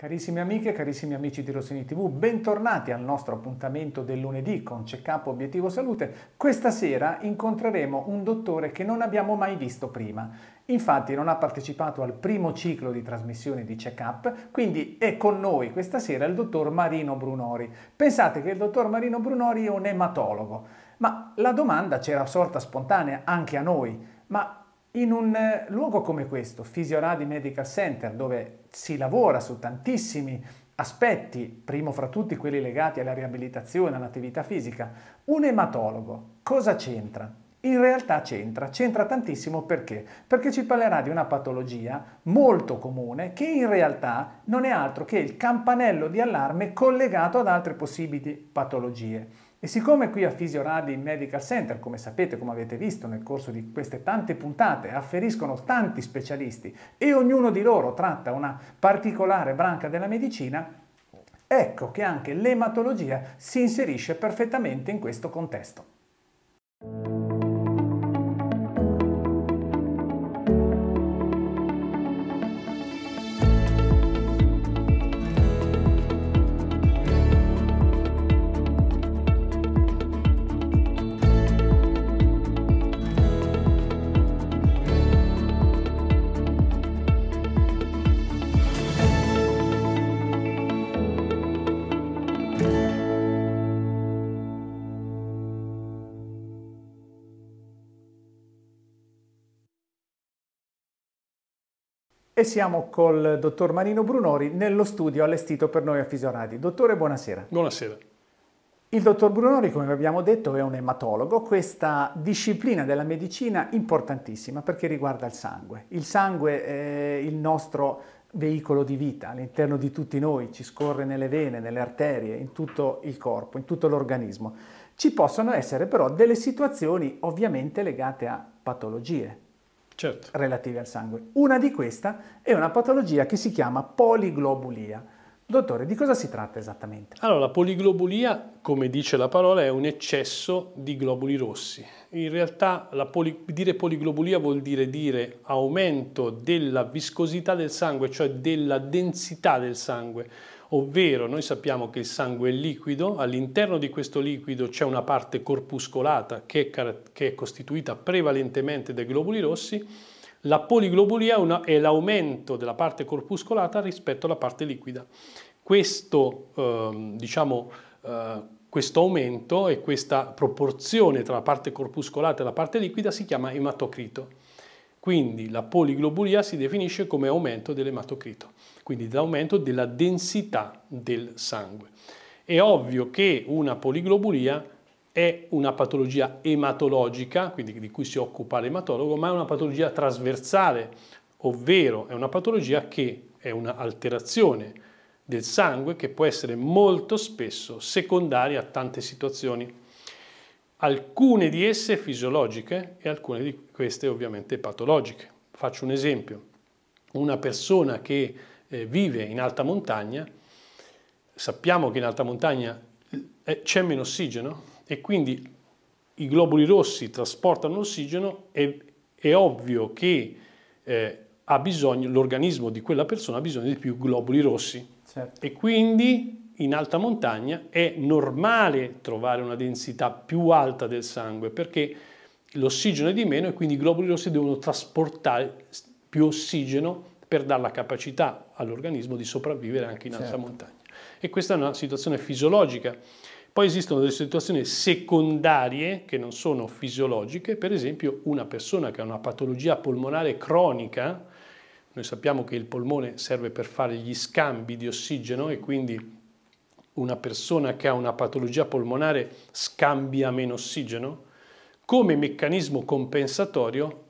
Carissime amiche, carissimi amici di Rossini TV, bentornati al nostro appuntamento del lunedì con Check-up Obiettivo Salute. Questa sera incontreremo un dottore che non abbiamo mai visto prima. Infatti non ha partecipato al primo ciclo di trasmissione di Check-up, quindi è con noi questa sera il dottor Marino Brunori. Pensate che il dottor Marino Brunori è un ematologo, ma la domanda c'era sorta spontanea anche a noi. Ma in un eh, luogo come questo, Fisioradi Medical Center, dove si lavora su tantissimi aspetti, primo fra tutti quelli legati alla riabilitazione, all'attività fisica, un ematologo cosa c'entra? In realtà c'entra, c'entra tantissimo perché? Perché ci parlerà di una patologia molto comune che in realtà non è altro che il campanello di allarme collegato ad altre possibili patologie. E siccome qui a Fisioradi Medical Center, come sapete, come avete visto nel corso di queste tante puntate, afferiscono tanti specialisti e ognuno di loro tratta una particolare branca della medicina, ecco che anche l'ematologia si inserisce perfettamente in questo contesto. e siamo col dottor Marino Brunori nello studio allestito per noi a Fisionadi. Dottore, buonasera. Buonasera. Il dottor Brunori, come abbiamo detto, è un ematologo, questa disciplina della medicina importantissima perché riguarda il sangue. Il sangue è il nostro veicolo di vita all'interno di tutti noi, ci scorre nelle vene, nelle arterie, in tutto il corpo, in tutto l'organismo. Ci possono essere però delle situazioni ovviamente legate a patologie, certo. relativi al sangue. Una di queste è una patologia che si chiama poliglobulia. Dottore, di cosa si tratta esattamente? Allora, la poliglobulia, come dice la parola, è un eccesso di globuli rossi. In realtà poli dire poliglobulia vuol dire dire aumento della viscosità del sangue, cioè della densità del sangue ovvero noi sappiamo che il sangue è liquido, all'interno di questo liquido c'è una parte corpuscolata che è, che è costituita prevalentemente dai globuli rossi, la poliglobulia è l'aumento della parte corpuscolata rispetto alla parte liquida. Questo, eh, diciamo, eh, questo aumento e questa proporzione tra la parte corpuscolata e la parte liquida si chiama ematocrito. Quindi la poliglobulia si definisce come aumento dell'ematocrito quindi l'aumento della densità del sangue. È ovvio che una poliglobulia è una patologia ematologica, quindi di cui si occupa l'ematologo, ma è una patologia trasversale, ovvero è una patologia che è un'alterazione del sangue che può essere molto spesso secondaria a tante situazioni, alcune di esse fisiologiche e alcune di queste ovviamente patologiche. Faccio un esempio, una persona che eh, vive in alta montagna, sappiamo che in alta montagna eh, c'è meno ossigeno e quindi i globuli rossi trasportano l'ossigeno, e è ovvio che eh, l'organismo di quella persona ha bisogno di più globuli rossi. Certo. E quindi in alta montagna è normale trovare una densità più alta del sangue perché l'ossigeno è di meno e quindi i globuli rossi devono trasportare più ossigeno per dare la capacità all'organismo di sopravvivere anche in alta certo. montagna. E questa è una situazione fisiologica. Poi esistono delle situazioni secondarie che non sono fisiologiche, per esempio una persona che ha una patologia polmonare cronica, noi sappiamo che il polmone serve per fare gli scambi di ossigeno e quindi una persona che ha una patologia polmonare scambia meno ossigeno, come meccanismo compensatorio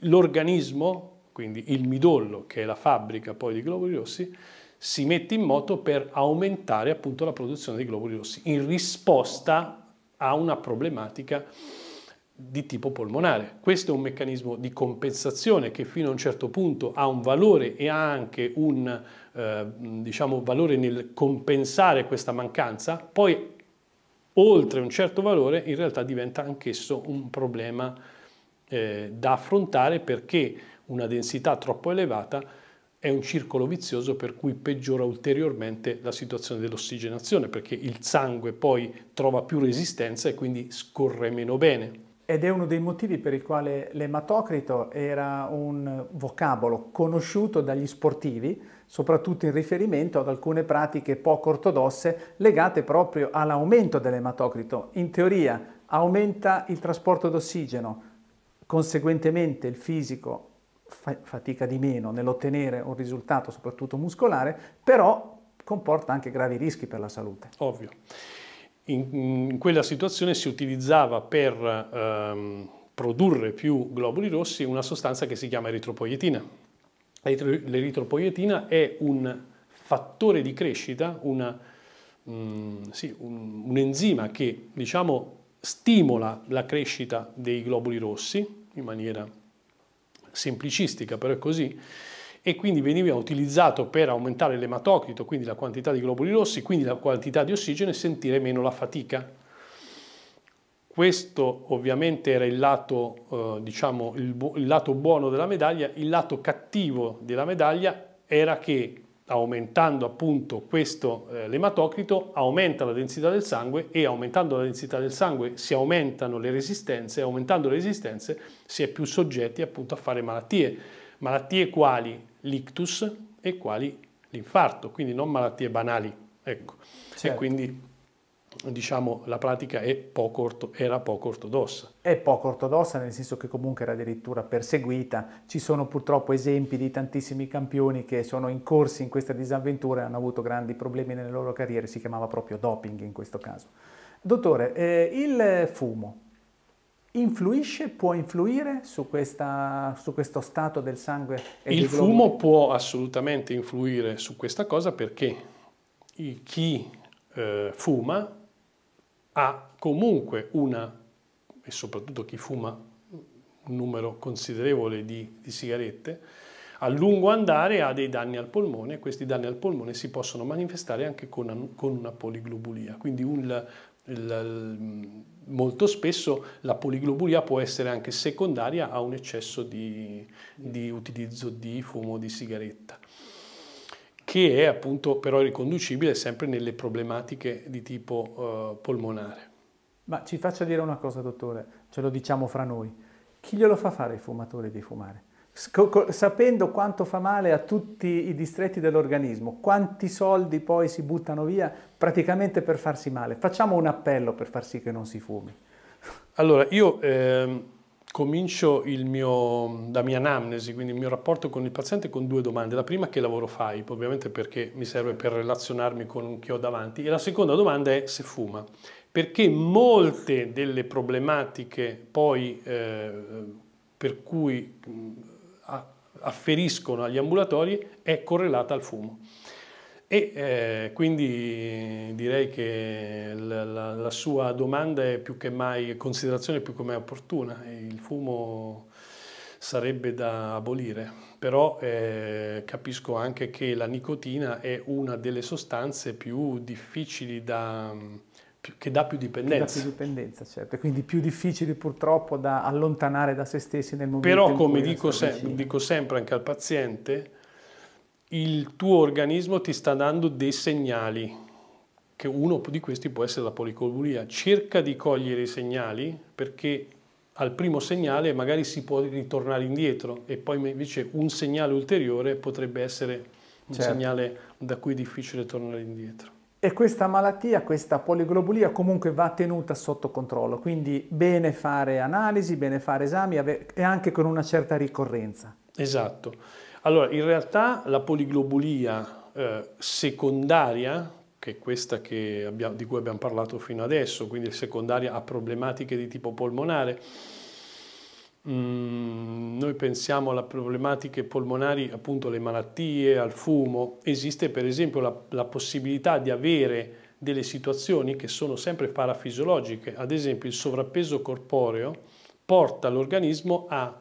l'organismo quindi il midollo, che è la fabbrica poi di globuli rossi, si mette in moto per aumentare appunto la produzione di globuli rossi in risposta a una problematica di tipo polmonare. Questo è un meccanismo di compensazione che fino a un certo punto ha un valore e ha anche un eh, diciamo, valore nel compensare questa mancanza, poi oltre un certo valore in realtà diventa anchesso un problema eh, da affrontare perché una densità troppo elevata, è un circolo vizioso per cui peggiora ulteriormente la situazione dell'ossigenazione, perché il sangue poi trova più resistenza e quindi scorre meno bene. Ed è uno dei motivi per il quale l'ematocrito era un vocabolo conosciuto dagli sportivi, soprattutto in riferimento ad alcune pratiche poco ortodosse legate proprio all'aumento dell'ematocrito. In teoria aumenta il trasporto d'ossigeno, conseguentemente il fisico fa- fatica di meno nell'ottenere un risultato, soprattutto muscolare, però comporta anche gravi rischi per la salute. Ovvio. In, in quella situazione si utilizzava per ehm, produrre più globuli rossi una sostanza che si chiama eritropoietina. L'eritropoietina è un fattore di crescita, una, mm, sì, un, un enzima che diciamo, stimola la crescita dei globuli rossi in maniera semplicistica, però è così, e quindi veniva utilizzato per aumentare l'ematocrito, quindi la quantità di globuli rossi, quindi la quantità di ossigeno e sentire meno la fatica. Questo ovviamente era il lato, eh, diciamo, il, il lato buono della medaglia, il lato cattivo della medaglia era che aumentando appunto questo eh, l'ematocrito aumenta la densità del sangue e aumentando la densità del sangue si aumentano le resistenze e aumentando le resistenze si è più soggetti appunto a fare malattie, malattie quali l'ictus e quali l'infarto, quindi non malattie banali. Ecco. Certo. E quindi diciamo, la pratica poco era poco ortodossa. È poco ortodossa nel senso che comunque era addirittura perseguita. Ci sono purtroppo esempi di tantissimi campioni che sono in incorsi in questa disavventura e hanno avuto grandi problemi nelle loro carriere, si chiamava proprio doping in questo caso. Dottore, eh, il fumo influisce, può influire su, questa, su, questo stato del sangue? E il fumo può assolutamente influire su questa cosa perché chi eh, fuma ha comunque una, e soprattutto chi fuma un numero considerevole di, di sigarette, a lungo andare ha dei danni al polmone e questi danni al polmone si possono manifestare anche con, con una poliglobulia. Quindi un, il, molto spesso la poliglobulia può essere anche secondaria a un eccesso di, di utilizzo di fumo di sigaretta che è appunto però riconducibile sempre nelle problematiche di tipo eh, polmonare. Ma ci faccia dire una cosa, dottore, ce lo diciamo fra noi. Chi glielo fa fare il fumatore di fumare? sapendo quanto fa male a tutti i distretti dell'organismo, quanti soldi poi si buttano via praticamente per farsi male. Facciamo un appello per far sì che non si fumi. Allora, io ehm, comincio mio, la mia anamnesi, quindi il mio rapporto con il paziente con due domande. La prima è che lavoro fai, ovviamente perché mi serve per relazionarmi con chi ho davanti, e la seconda domanda è se fuma, perché molte delle problematiche poi eh, per cui afferiscono agli ambulatori è correlata al fumo. E eh, quindi direi che la, la, la, sua domanda è più che mai, considerazione più che mai opportuna, il fumo sarebbe da abolire, però eh, capisco anche che la nicotina è una delle sostanze più difficili da, che dà più dipendenza. Che dà più dipendenza, certo, quindi più difficili purtroppo da allontanare da se stessi nel momento Però, in cui Però come dico, se, dico sempre anche al paziente, il tuo organismo ti sta dando dei segnali, che uno di questi può essere la policolbulia. Cerca di cogliere i segnali perché al primo segnale magari si può ritornare indietro e poi invece un segnale ulteriore potrebbe essere un certo. segnale da cui è difficile tornare indietro. E questa malattia, questa poliglobulia comunque va tenuta sotto controllo, quindi bene fare analisi, bene fare esami e anche con una certa ricorrenza. Esatto. Allora, in realtà la poliglobulia eh, secondaria, che è questa che abbiamo, di cui abbiamo parlato fino adesso, quindi secondaria a problematiche di tipo polmonare, Mm, noi pensiamo alle problematiche polmonari, appunto alle malattie, al fumo, esiste per esempio la, la, possibilità di avere delle situazioni che sono sempre parafisiologiche, ad esempio il sovrappeso corporeo porta l'organismo a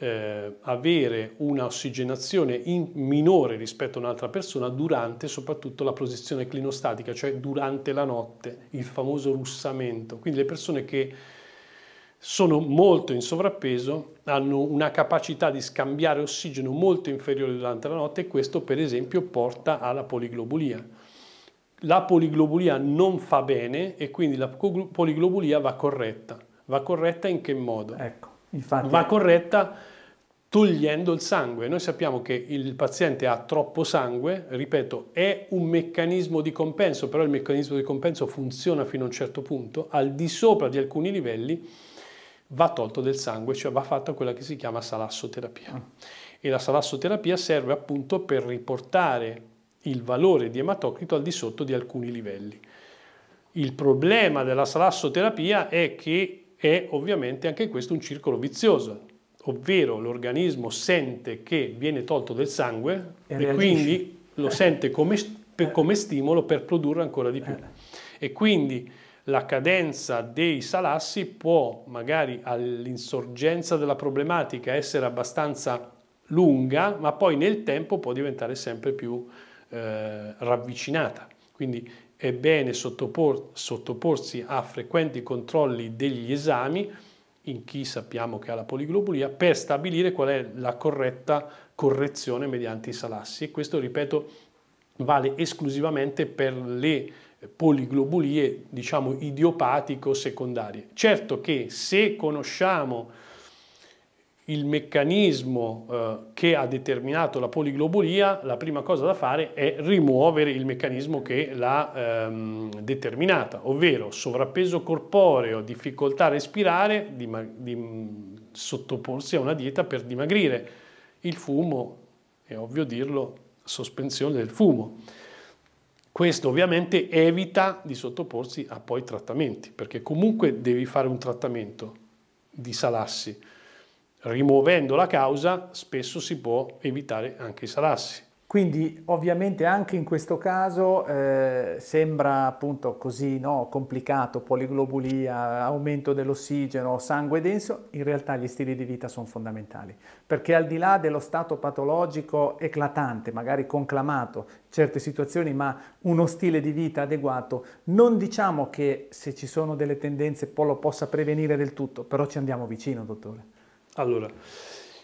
eh, avere un'ossigenazione minore rispetto a un'altra persona durante soprattutto la posizione clinostatica, cioè durante la notte, il famoso russamento. Quindi le persone che sono molto in sovrappeso hanno una capacità di scambiare ossigeno molto inferiore durante la notte e questo per esempio porta alla poliglobulia la poliglobulia non fa bene e quindi la poliglobulia va corretta. Va corretta in che modo? Ecco. Infatti. va corretta togliendo il sangue. Noi sappiamo che il paziente ha troppo sangue, ripeto, è un meccanismo di compenso, però il meccanismo di compenso funziona fino a un certo punto, al di sopra di alcuni livelli va tolto del sangue, cioè va fatta quella che si chiama salassoterapia. Ah. E la salassoterapia serve appunto per riportare il valore di ematocrito al di sotto di alcuni livelli. Il problema della salassoterapia è che è ovviamente anche questo un circolo vizioso, ovvero l'organismo sente che viene tolto del sangue e, e quindi lo eh. sente come, eh. come, stimolo per produrre ancora di più. Eh. E quindi la cadenza dei salassi può magari all'insorgenza della problematica essere abbastanza lunga, ma poi nel tempo può diventare sempre più eh, ravvicinata. Quindi è bene sottopor sottoporsi a frequenti controlli degli esami in chi sappiamo che ha la poliglobulia per stabilire qual è la corretta correzione mediante i salassi. E questo, ripeto, vale esclusivamente per le poliglobulie, diciamo, idiopatico-secondarie. Certo che se conosciamo il meccanismo eh, che ha determinato la poliglobulia, la prima cosa da fare è rimuovere il meccanismo che l'ha ehm, determinata, ovvero sovrappeso corporeo, difficoltà a respirare, di, di, mm, sottoporsi a una dieta per dimagrire. Il fumo, è ovvio dirlo, sospensione del fumo. Questo ovviamente evita di sottoporsi a poi trattamenti, perché comunque devi fare un trattamento di salassi rimuovendo la causa spesso si può evitare anche i salassi. Quindi ovviamente anche in questo caso eh, sembra appunto così no, complicato, poliglobulia, aumento dell'ossigeno, sangue denso, in realtà gli stili di vita sono fondamentali, perché al di là dello stato patologico eclatante, magari conclamato, certe situazioni, ma uno stile di vita adeguato, non diciamo che se ci sono delle tendenze lo possa prevenire del tutto, però ci andiamo vicino, dottore. Allora,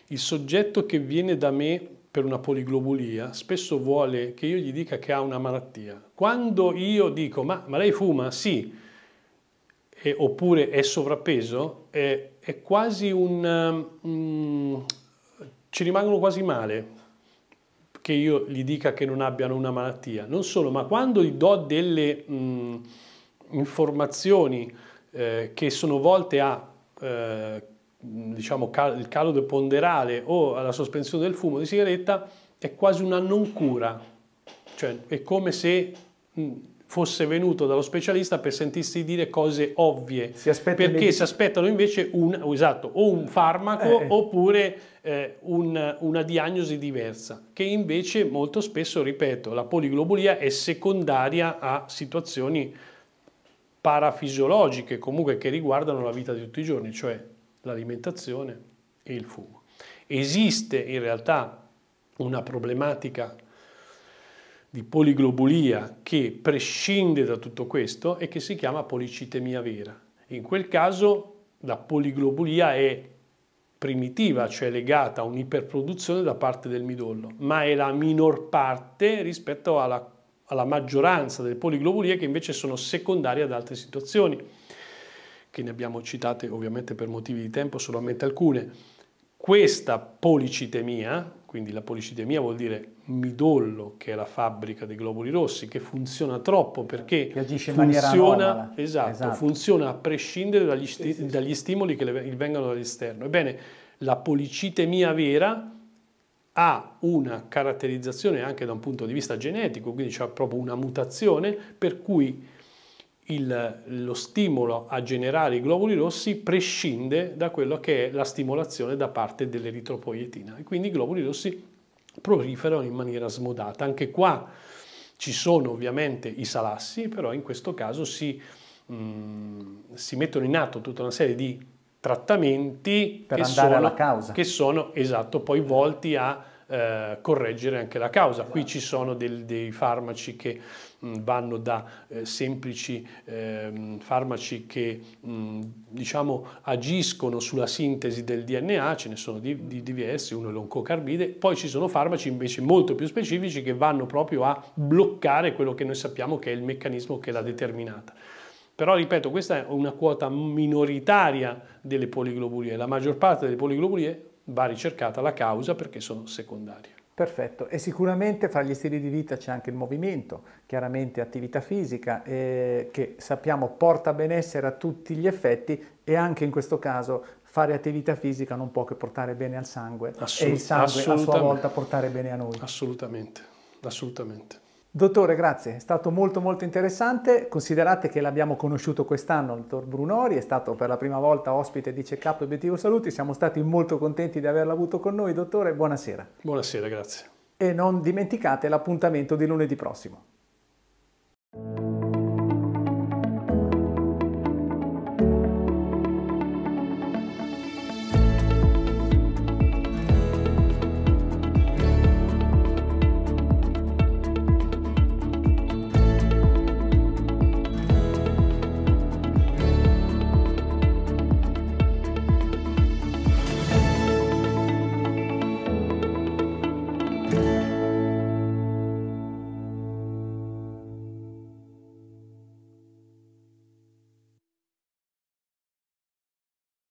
il soggetto che viene da me per una poliglobulia spesso vuole che io gli dica che ha una malattia. Quando io dico ma, ma lei fuma? Sì, e, oppure è sovrappeso, è, è quasi un... Um, ci rimangono quasi male che io gli dica che non abbiano una malattia. Non solo, ma quando gli do delle mh, mm, informazioni eh, che sono volte a... Eh, diciamo, cal il calo del ponderale o alla sospensione del fumo di sigaretta è quasi una non cura, cioè è come se mh, fosse venuto dallo specialista per sentirsi dire cose ovvie, si perché si aspettano invece un, esatto, o un farmaco eh, eh. oppure eh, un, una diagnosi diversa, che invece molto spesso, ripeto, la poliglobulia è secondaria a situazioni parafisiologiche comunque che riguardano la vita di tutti i giorni, cioè l'alimentazione e il fumo. Esiste in realtà una problematica di poliglobulia che prescinde da tutto questo e che si chiama policitemia vera. In quel caso la poliglobulia è primitiva, cioè legata a un'iperproduzione da parte del midollo, ma è la minor parte rispetto alla, alla maggioranza delle poliglobulie che invece sono secondarie ad altre situazioni che ne abbiamo citate ovviamente per motivi di tempo solamente alcune. Questa policitemia, quindi la policitemia vuol dire midollo, che è la fabbrica dei globuli rossi, che funziona troppo perché funziona, esatto, esatto. funziona, a prescindere dagli, sti- sì, sì, sì. dagli stimoli che le- vengono dall'esterno. Ebbene, la policitemia vera ha una caratterizzazione anche da un punto di vista genetico, quindi c'è proprio una mutazione per cui il, lo stimolo a generare i globuli rossi prescinde da quello che è la stimolazione da parte dell'eritropoietina e quindi i globuli rossi proliferano in maniera smodata. Anche qua ci sono ovviamente i salassi, però in questo caso si, mh, mm, si mettono in atto tutta una serie di trattamenti per che andare sono, alla causa. Che sono, esatto, poi volti a eh, correggere anche la causa. Qui esatto. ci sono del, dei farmaci che Mm, vanno da eh, semplici eh, farmaci che mh, mm, diciamo, agiscono sulla sintesi del DNA, ce ne sono di, di diversi, uno è l'oncocarbide, poi ci sono farmaci invece molto più specifici che vanno proprio a bloccare quello che noi sappiamo che è il meccanismo che l'ha determinata. Però ripeto, questa è una quota minoritaria delle poliglobulie, la maggior parte delle poliglobulie va ricercata la causa perché sono secondarie. Perfetto, e sicuramente fra gli stili di vita c'è anche il movimento, chiaramente attività fisica eh, che sappiamo porta benessere a tutti gli effetti e anche in questo caso fare attività fisica non può che portare bene al sangue Assolut- e il sangue a sua volta portare bene a noi. Assolutamente, assolutamente. Dottore, grazie, è stato molto molto interessante. Considerate che l'abbiamo conosciuto quest'anno, il dottor Brunori, è stato per la prima volta ospite di Check Obiettivo Saluti, siamo stati molto contenti di averlo avuto con noi. Dottore, buonasera. Buonasera, grazie. E non dimenticate l'appuntamento di lunedì prossimo.